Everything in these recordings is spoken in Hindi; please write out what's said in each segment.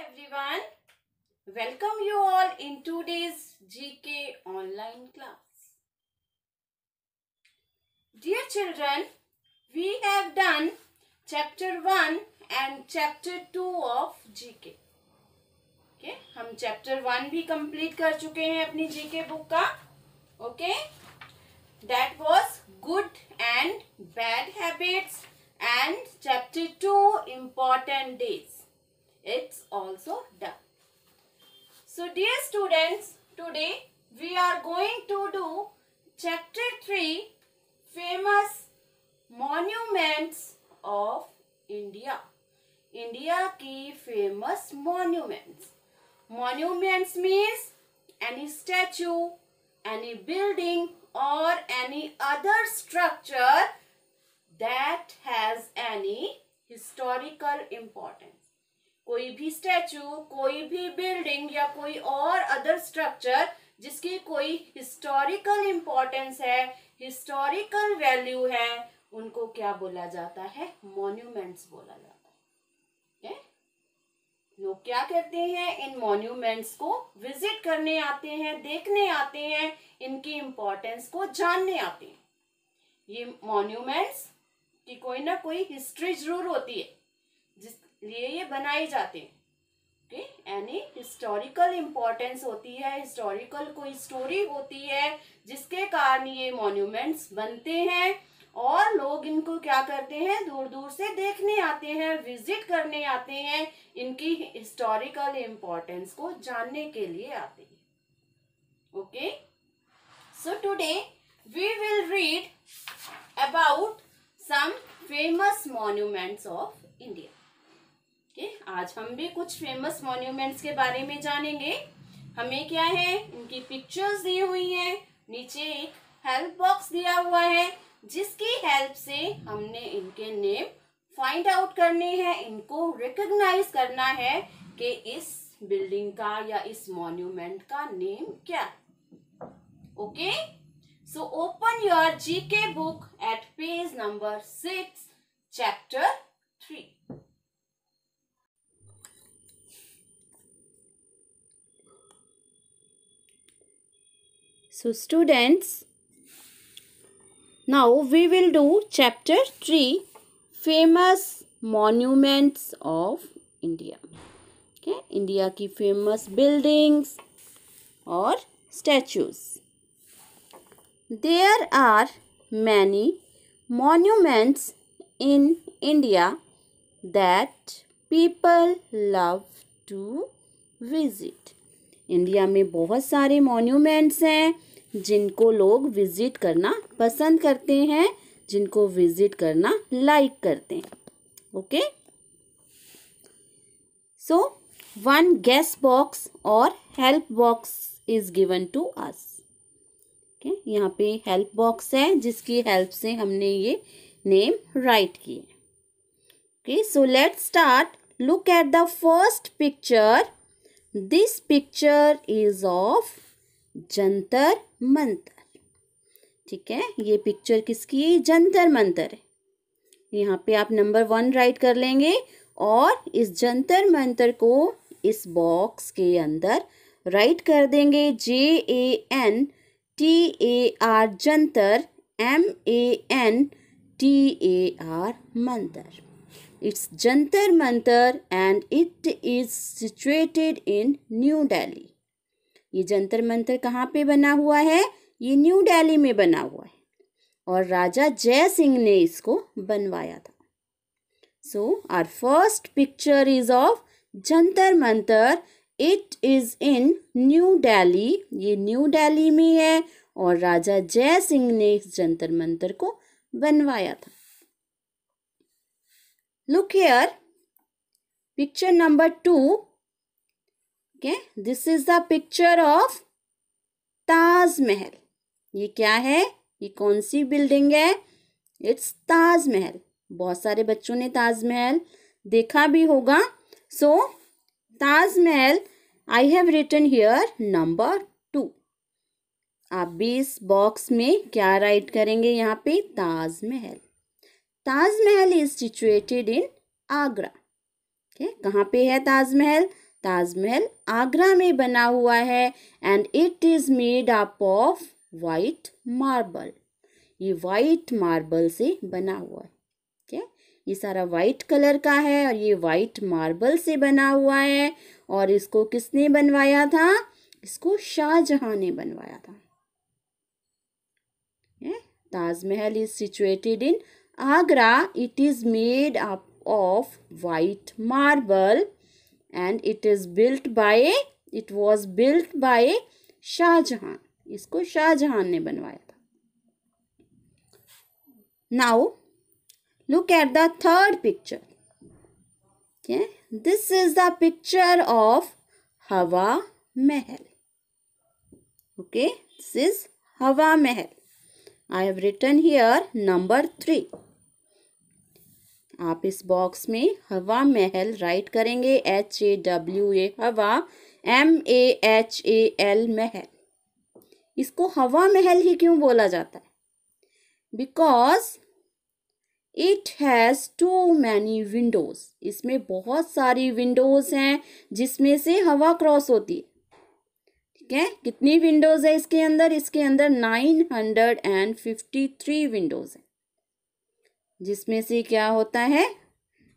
everyone. Welcome you all in today's GK online class. Dear children, we have done chapter 1 and chapter 2 of GK. Okay, हम chapter 1 भी complete कर चुके हैं अपनी GK book का. Okay, that was good and bad habits and chapter 2 important days. also done. So dear students, today we are going to do chapter 3 famous monuments of India. India ki famous monuments. Monuments means any statue, any building or any other structure that has any historical importance. कोई भी स्टैचू कोई भी बिल्डिंग या कोई और अदर स्ट्रक्चर जिसकी कोई हिस्टोरिकल इम्पोर्टेंस है हिस्टोरिकल वैल्यू है उनको क्या बोला जाता है मॉन्यूमेंट्स बोला जाता है लोग क्या करते हैं इन मॉन्यूमेंट्स को विजिट करने आते हैं देखने आते हैं इनकी इम्पोर्टेंस को जानने आते हैं ये मॉन्यूमेंट्स की कोई ना कोई हिस्ट्री जरूर होती है जिस लिए ये बनाए जाते हैं ओके यानी हिस्टोरिकल इम्पोर्टेंस होती है हिस्टोरिकल कोई स्टोरी होती है जिसके कारण ये मॉन्यूमेंट्स बनते हैं और लोग इनको क्या करते हैं दूर दूर से देखने आते हैं विजिट करने आते हैं इनकी हिस्टोरिकल इम्पोर्टेंस को जानने के लिए आते हैं okay so today we will read about some famous monuments of India okay आज हम भी कुछ फेमस मॉन्यूमेंट्स के बारे में जानेंगे हमें क्या है इनकी पिक्चर्स दी हुई है नीचे एक हेल्प बॉक्स दिया हुआ है जिसकी हेल्प से हमने इनके नेम फाइंड आउट करने हैं इनको रिकग्नाइज करना है कि इस बिल्डिंग का या इस मॉन्यूमेंट का नेम क्या okay so open your GK book at page number six chapter three So students, now we will do chapter 3 famous monuments of India. Okay, India ki famous buildings or statues. There are many monuments in India that people love to visit. India में बहुत सारे मॉन्यूमेंट्स हैं जिनको लोग विजिट करना पसंद करते हैं जिनको विजिट करना लाइक करते हैं okay so one guess box और help box is given to us okay यहाँ पे हेल्प बॉक्स है जिसकी हेल्प से हमने ये नेम राइट किए okay so let start look at the first picture this picture is of Jantar Mantar ठीक है ये पिक्चर किसकी है जंतर मंतर है यहाँ पे आप नंबर वन राइट कर लेंगे और इस जंतर मंतर को इस बॉक्स के अंदर राइट कर देंगे J A N T A R Jantar M A N T A R Mantar it's Jantar Mantar and it is situated in new Delhi ये जंतर मंतर कहाँ पे बना हुआ है ये न्यू दिल्ली में बना हुआ है और राजा जय सिंह ने इसको बनवाया था so our first picture is of Jantar Mantar it is in new Delhi New न्यू दिल्ली में है और राजा जय सिंह ने इस जंतर मंतर को बनवाया था look here picture number two okay this is the picture of Taj Mahal ये क्या है ये कौन सी बिल्डिंग है इट्स ताज महल बहुत सारे बच्चों ने ताज महल देखा भी होगा सो so, Taj Mahal I have written here number two आप भी इस बॉक्स में क्या राइट करेंगे यहाँ पे ताज Mahal Taj Mahal is situated in Agra okay? कहाँ पे है ताज महल ताजमहल आगरा में बना हुआ है and it is made up of white marble ये वाइट मार्बल से बना हुआ है ठीक है ये सारा वाइट कलर का है और ये वाइट मार्बल से बना हुआ है और इसको किसने बनवाया था इसको शाहजहां ने बनवाया था Taj Mahal is situated in Agra it is made up of white marble and it is built by it was built by Shah Jahan इसको शाहजहां ने बनवाया था now look at the third picture okay this is the picture of hawa mahal okay this is hawa mahal i have written here number 3 आप इस बॉक्स में हवा महल राइट करेंगे H A W A Hawa M A H A L Mahal इसको हवा महल ही क्यों बोला जाता है because it has too many windows इसमें बहुत सारी विंडोज़ हैं जिसमें से हवा क्रॉस होती है ठीक है कितनी विंडोज़ है इसके अंदर इसके अंदर nine hundred and fifty three windows हैं जिसमें से क्या होता है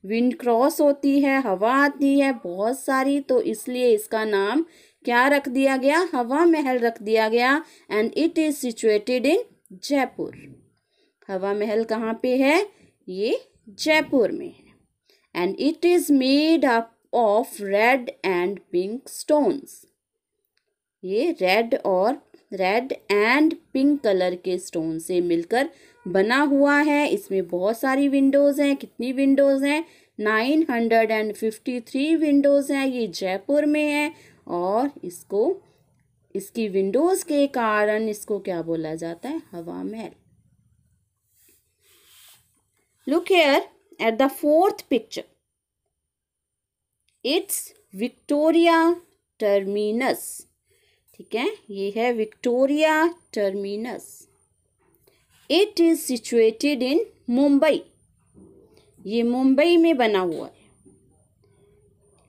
विंड क्रॉस होती है हवा आती है बहुत सारी तो इसलिए इसका नाम क्या रख दिया गया हवा महल रख दिया गया and it is situated in Jaipur Hawa Mahal कहाँ पे है ये जयपुर में है and it is made up of red and pink stones ये रेड और रेड एंड पिंक कलर के स्टोन से मिलकर बना हुआ है इसमें बहुत सारी विंडोज़ हैं कितनी विंडोज़ हैं nine hundred and fifty three windows हैं ये जयपुर में है और इसको इसकी विंडोज़ के कारण इसको क्या बोला जाता है Hawa Mahal look here at the fourth picture it's Victoria Terminus ठीक है ये है Victoria Terminus it is situated in Mumbai ये मुंबई में बना हुआ है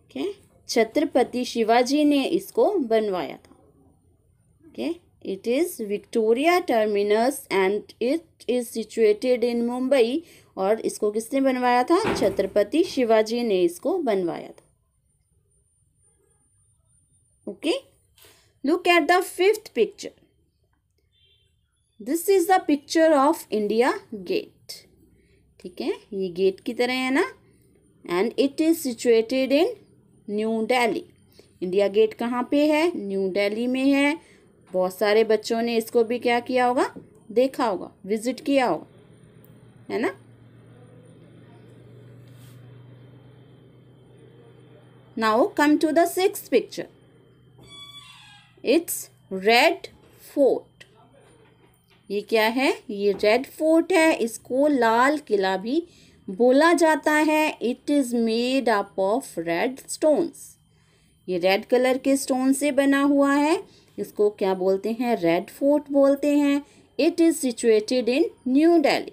ओके छत्रपति शिवाजी ने इसको बनवाया था okay it is Victoria Terminus and it is situated in Mumbai और इसको किसने बनवाया था छत्रपति शिवाजी ने इसको बनवाया था okay look at the fifth picture this is the picture of India Gate ठीक है ये गेट की तरह है ना and it is situated in New Delhi India Gate कहाँ पे है न्यू डेली में है बहुत सारे बच्चों ने इसको भी क्या किया होगा देखा होगा विजिट किया होगा है ना now come to the six picture it's Red Fort ये क्या है ये रेड फोर्ट है इसको लाल किला भी बोला जाता है it is made up of red stones ये रेड कलर के स्टोन से बना हुआ है इसको क्या बोलते हैं रेड फोर्ट बोलते हैं it is situated in new Delhi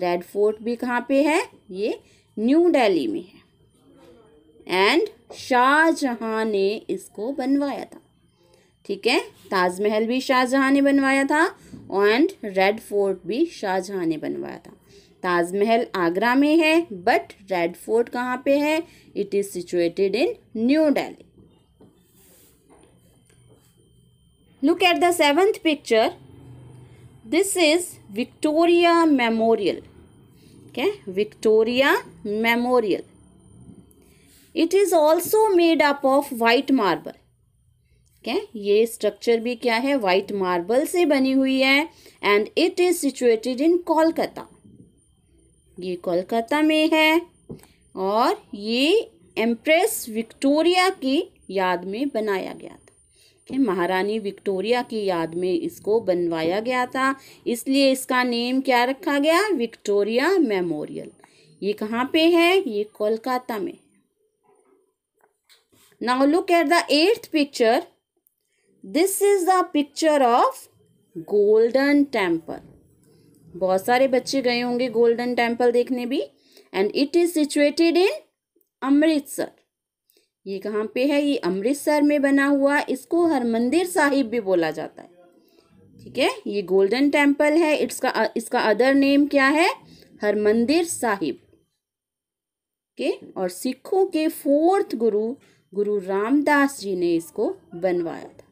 Red Fort भी कहाँ पे है ये न्यू दिल्ली में है एंड शाहजहाँ ने इसको बनवाया था ठीक है ताजमहल भी शाहजहां ने बनवाया था एंड रेड फोर्ट भी शाहजहाँ ने बनवाया था ताजमहल आगरा में है बट रेड फोर्ट कहाँ पे है it is situated in New Delhi look at the seventh picture this is Victoria Memorial क्या Victoria Memorial it is also made up of white marble ठीक है ये स्ट्रक्चर भी क्या है वाइट मार्बल से बनी हुई है and it is situated in Kolkata ये कोलकाता में है और ये एम्प्रेस विक्टोरिया की याद में बनाया गया था okay, महारानी विक्टोरिया की याद में इसको बनवाया गया था इसलिए इसका नेम क्या रखा गया विक्टोरिया मेमोरियल ये कहाँ पे है ये कोलकाता में now look at the eighth picture this is the picture of Golden Temple बहुत सारे बच्चे गए होंगे गोल्डन टेम्पल देखने भी and it is situated in Amritsar ये कहाँ पे है ये अमृतसर में बना हुआ इसको हरमंदिर साहिब भी बोला जाता है ठीक है ये गोल्डन टेम्पल है इट्स का इसका अदर नेम क्या है हरमंदिर साहिब के और सिखों के फोर्थ गुरु गुरु रामदास जी ने इसको बनवाया था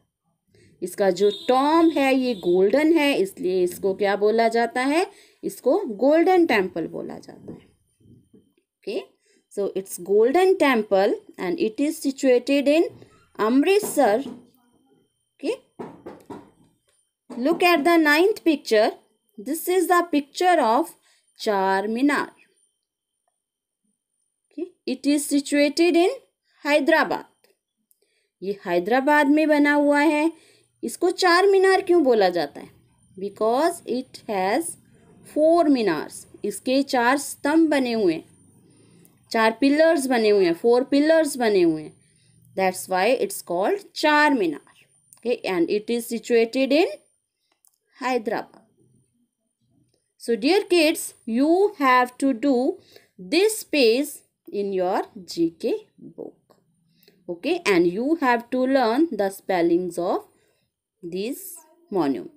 इसका जो टॉम है ये गोल्डन है इसलिए इसको क्या बोला जाता है इसको गोल्डन टेम्पल बोला जाता है okay so it's Golden Temple and it is situated in Amritsar okay look at the ninth picture this is the picture of Char Minar it is situated in Hyderabad ये हैदराबाद में बना हुआ है इसको चार मीनार क्यों बोला जाता है because it has four minars इसके चार स्तंभ बने हुए हैं चार पिलर्स बने हुए हैं फोर पिलर्स बने हुए हैं that's why it's called Char Minar okay and it is situated in Hyderabad so dear kids you have to do this page in your G K book okay and you have to learn the spellings of this monument.